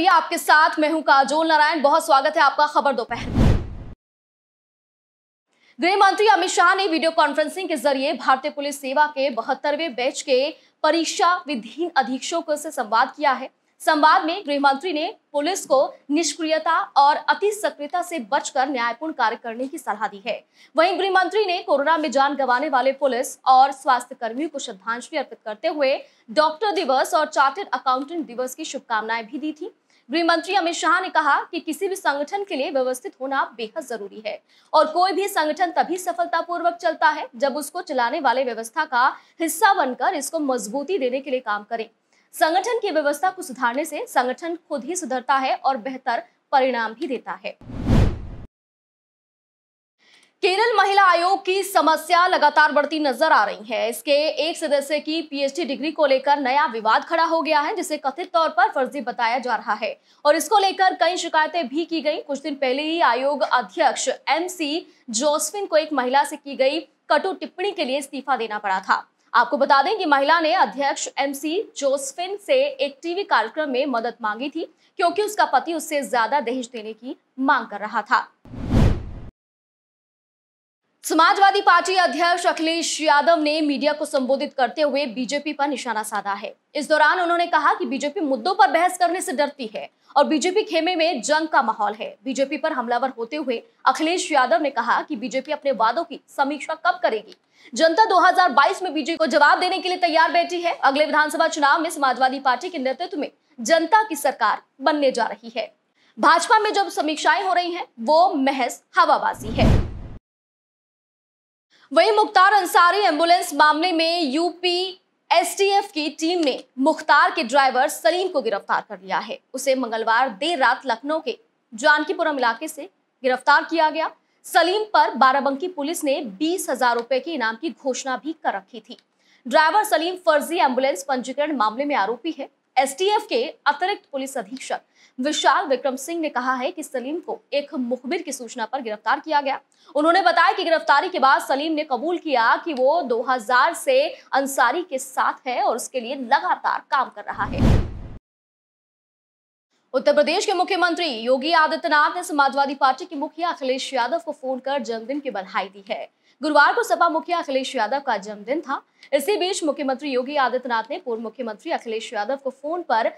लिए आपके साथ मैं हूं काजोल नारायण बहुत स्वागत है आपका खबर दोपहर गृह मंत्री अमित शाह ने वीडियो कॉन्फ्रेंसिंग के जरिए भारतीय पुलिस सेवा के बहत्तरवे बैच के परीक्षा विधीन अधीक्षकों से संवाद किया है संवाद में गृह मंत्री ने पुलिस को निष्क्रियता और अति सक्रियता से बचकर न्यायपूर्ण कार्य करने की सलाह दी है वहीं गृह मंत्री ने कोरोना में जान गंवाने वाले पुलिस और स्वास्थ्य कर्मियों को श्रद्धांजलि अर्पित करते हुए डॉक्टर दिवस और चार्टेड अकाउंटेंट दिवस की शुभकामनाएं भी दी थी गृह मंत्री अमित शाह ने कहा कि किसी भी संगठन के लिए व्यवस्थित होना बेहद जरूरी है और कोई भी संगठन तभी सफलतापूर्वक चलता है जब उसको चलाने वाले व्यवस्था का हिस्सा बनकर इसको मजबूती देने के लिए काम करें संगठन की व्यवस्था को सुधारने से संगठन खुद ही सुधरता है और बेहतर परिणाम भी देता है केरल महिला आयोग की समस्या लगातार बढ़ती नजर आ रही है इसके एक सदस्य की पीएचडी डिग्री को लेकर नया विवाद खड़ा हो गया है जिसे कथित तौर पर फर्जी बताया जा रहा है और इसको लेकर कई शिकायतें भी की गई कुछ दिन पहले ही आयोग अध्यक्ष एमसी जोसफिन को एक महिला से की गई कटु टिप्पणी के लिए इस्तीफा देना पड़ा था आपको बता दें कि महिला ने अध्यक्ष एमसी जोसफिन से एक टीवी कार्यक्रम में मदद मांगी थी क्योंकि उसका पति उससे ज्यादा दहेज देने की मांग कर रहा था समाजवादी पार्टी अध्यक्ष अखिलेश यादव ने मीडिया को संबोधित करते हुए बीजेपी पर निशाना साधा है इस दौरान उन्होंने कहा कि बीजेपी मुद्दों पर बहस करने से डरती है और बीजेपी खेमे में जंग का माहौल है बीजेपी पर हमलावर होते हुए अखिलेश यादव ने कहा कि बीजेपी अपने वादों की समीक्षा कब करेगी जनता 2022 में बीजेपी को जवाब देने के लिए तैयार बैठी है अगले विधानसभा चुनाव में समाजवादी पार्टी के नेतृत्व में जनता की सरकार बनने जा रही है भाजपा में जब समीक्षाएं हो रही है वो महज हवाबाजी है वहीं मुख्तार अंसारी एम्बुलेंस मामले में यूपी एसटीएफ की टीम ने मुख्तार के ड्राइवर सलीम को गिरफ्तार कर लिया है उसे मंगलवार देर रात लखनऊ के जानकीपुरम इलाके से गिरफ्तार किया गया सलीम पर बाराबंकी पुलिस ने बीस हजार रुपए के इनाम की घोषणा भी कर रखी थी ड्राइवर सलीम फर्जी एम्बुलेंस पंजीकरण मामले में आरोपी है एसटीएफ के अतिरिक्त पुलिस अधीक्षक विशाल विक्रम सिंह ने कहा है कि सलीम को एक मुखबिर की सूचना पर गिरफ्तार किया गया उन्होंने बताया कि गिरफ्तारी के बाद सलीम ने कबूल किया कि वो 2000 से अंसारी के साथ है और उसके लिए लगातार काम कर रहा है उत्तर प्रदेश के मुख्यमंत्री योगी आदित्यनाथ ने समाजवादी पार्टी के मुखिया अखिलेश यादव को फोन कर जन्मदिन की बधाई दी है गुरुवार को सपा मुखिया अखिलेश यादव का जन्मदिन था इसी बीच मुख्यमंत्री योगी आदित्यनाथ ने पूर्व मुख्यमंत्री अखिलेश यादव को फोन पर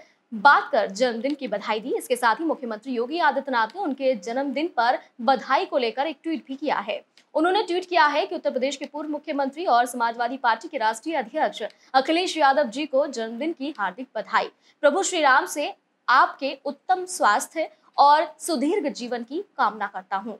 बात कर जन्मदिन की बधाई दी इसके साथ ही मुख्यमंत्री योगी आदित्यनाथ ने उनके जन्मदिन पर बधाई को लेकर एक ट्वीट भी किया है उन्होंने ट्वीट किया है कि उत्तर प्रदेश के पूर्व मुख्यमंत्री और समाजवादी पार्टी के राष्ट्रीय अध्यक्ष अखिलेश यादव जी को जन्मदिन की हार्दिक बधाई प्रभु श्री राम से आपके उत्तम स्वास्थ्य और सुदीर्घ जीवन की कामना करता हूं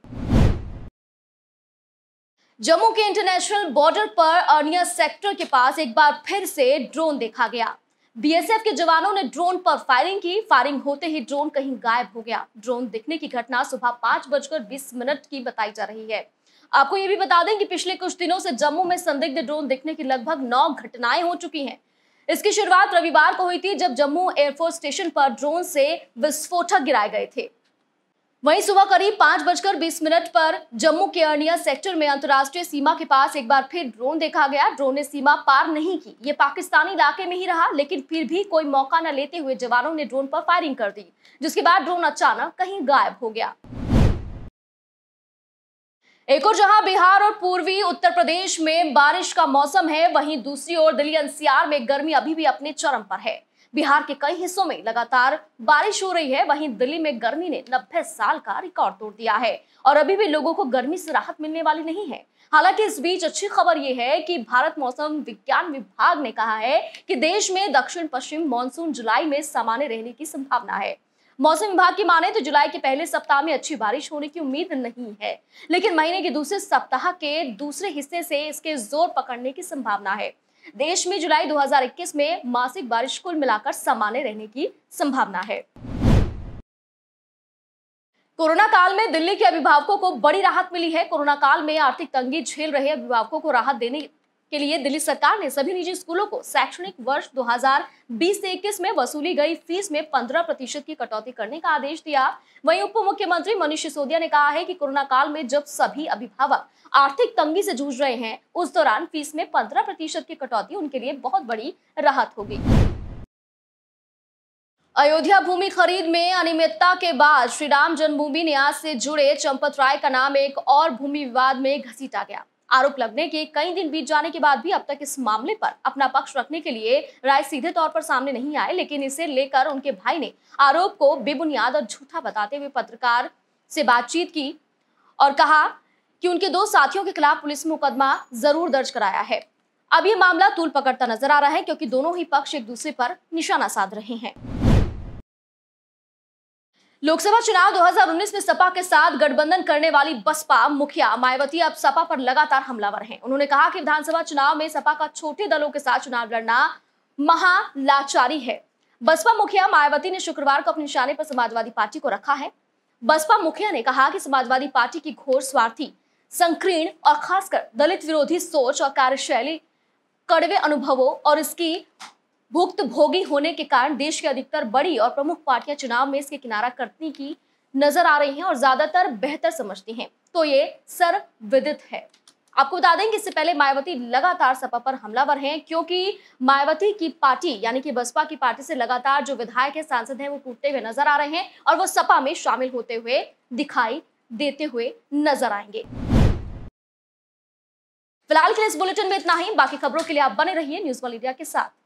जम्मू के इंटरनेशनल बॉर्डर पर अर्निया सेक्टर के पास एक बार फिर से ड्रोन देखा गया बीएसएफ के जवानों ने ड्रोन पर फायरिंग की फायरिंग होते ही ड्रोन कहीं गायब हो गया ड्रोन दिखने की घटना सुबह पांच बजकर बीस मिनट की बताई जा रही है आपको ये भी बता दें कि पिछले कुछ दिनों से जम्मू में संदिग्ध ड्रोन दिखने की लगभग नौ घटनाएं हो चुकी हैं इसकी शुरुआत रविवार को हुई थी जब जम्मू एयरफोर्स स्टेशन पर ड्रोन से विस्फोटक गिराए गए थे वहीं सुबह करीब पांच बजकर बीस मिनट पर जम्मू के अर्निया सेक्टर में अंतर्राष्ट्रीय सीमा के पास एक बार फिर ड्रोन देखा गया ड्रोन ने सीमा पार नहीं की ये पाकिस्तानी इलाके में ही रहा लेकिन फिर भी कोई मौका न लेते हुए जवानों ने ड्रोन पर फायरिंग कर दी जिसके बाद ड्रोन अचानक कहीं गायब हो गया एक और जहां बिहार और पूर्वी उत्तर प्रदेश में बारिश का मौसम है वहीं दूसरी ओर दिल्ली एनसीआर में गर्मी अभी भी अपने चरम पर है बिहार के कई हिस्सों में लगातार बारिश हो रही है वहीं दिल्ली में गर्मी ने नब्बे साल का रिकॉर्ड तोड़ दिया है और अभी भी लोगों को गर्मी से राहत मिलने वाली नहीं है हालांकि इस बीच अच्छी खबर यह है कि भारत मौसम विज्ञान विभाग ने कहा है कि देश में दक्षिण पश्चिम मानसून जुलाई में सामान्य रहने की संभावना है मौसम विभाग की माने तो जुलाई के पहले सप्ताह में अच्छी बारिश होने की उम्मीद नहीं है लेकिन महीने के दूसरे सप्ताह के दूसरे हिस्से से इसके जोर पकड़ने की संभावना है देश में जुलाई 2021 में मासिक बारिश कुल मिलाकर सामान्य रहने की संभावना है कोरोना काल में दिल्ली के अभिभावकों को बड़ी राहत मिली है कोरोना काल में आर्थिक तंगी झेल रहे अभिभावकों को राहत देने के लिए दिल्ली सरकार ने सभी निजी स्कूलों को शैक्षणिक वर्ष 2020 से 21 में वसूली गई फीस में 15 प्रतिशत की कटौती करने का आदेश दिया वहीं उप मुख्यमंत्री मनीष सिसोदिया ने कहा है कि कोरोना काल में जब सभी अभिभावक आर्थिक तंगी से जूझ रहे हैं उस दौरान फीस में पंद्रह प्रतिशत की कटौती उनके लिए बहुत बड़ी राहत होगी अयोध्या भूमि खरीद में अनियमितता के बाद श्रीराम जन्मभूमि न्यास से जुड़े चंपत राय का नाम एक और भूमि विवाद में घसीटा गया आरोप लगने के कई दिन बीत जाने के बाद भी अब तक इस मामले पर अपना पक्ष रखने के लिए राय सीधे तौर पर सामने नहीं आए लेकिन इसे लेकर उनके भाई ने आरोप को बेबुनियाद और झूठा बताते हुए पत्रकार से बातचीत की और कहा कि उनके दो साथियों के खिलाफ पुलिस मुकदमा जरूर दर्ज कराया है अब ये मामला तूल पकड़ता नजर आ रहा है क्योंकि दोनों ही पक्ष एक दूसरे पर निशाना साध रहे हैं लोकसभा चुनाव 2019 में सपा के साथ गठबंधन करने वाली बसपा मुखिया मायावती अब सपा पर लगातार हमलावर हैं। उन्होंने कहा कि विधानसभा चुनाव में सपा का छोटे दलों के साथ चुनाव लड़ना महालाचारी है बसपा मुखिया मायावती ने शुक्रवार को अपने निशाने पर समाजवादी पार्टी को रखा है बसपा मुखिया ने कहा कि समाजवादी पार्टी की घोर स्वार्थी संकीर्ण और खासकर दलित विरोधी सोच और कार्यशैली कड़वे अनुभवों और इसकी भुक्त भोगी होने के कारण देश की अधिकतर बड़ी और प्रमुख पार्टियां चुनाव में इसके किनारा करती की नजर आ रही हैं और ज्यादातर बेहतर समझती हैं तो ये सर्वविदित है आपको बता दें कि इससे पहले मायावती लगातार सपा पर हमलावर हैं क्योंकि मायावती की पार्टी यानी कि बसपा की पार्टी से लगातार जो विधायक है सांसद हैं वो टूटते हुए नजर आ रहे हैं और वो सपा में शामिल होते हुए दिखाई देते हुए नजर आएंगे फिलहाल के लिए इस बुलेटिन में इतना ही बाकी खबरों के लिए आप बने रहिए न्यूज वन इंडिया के साथ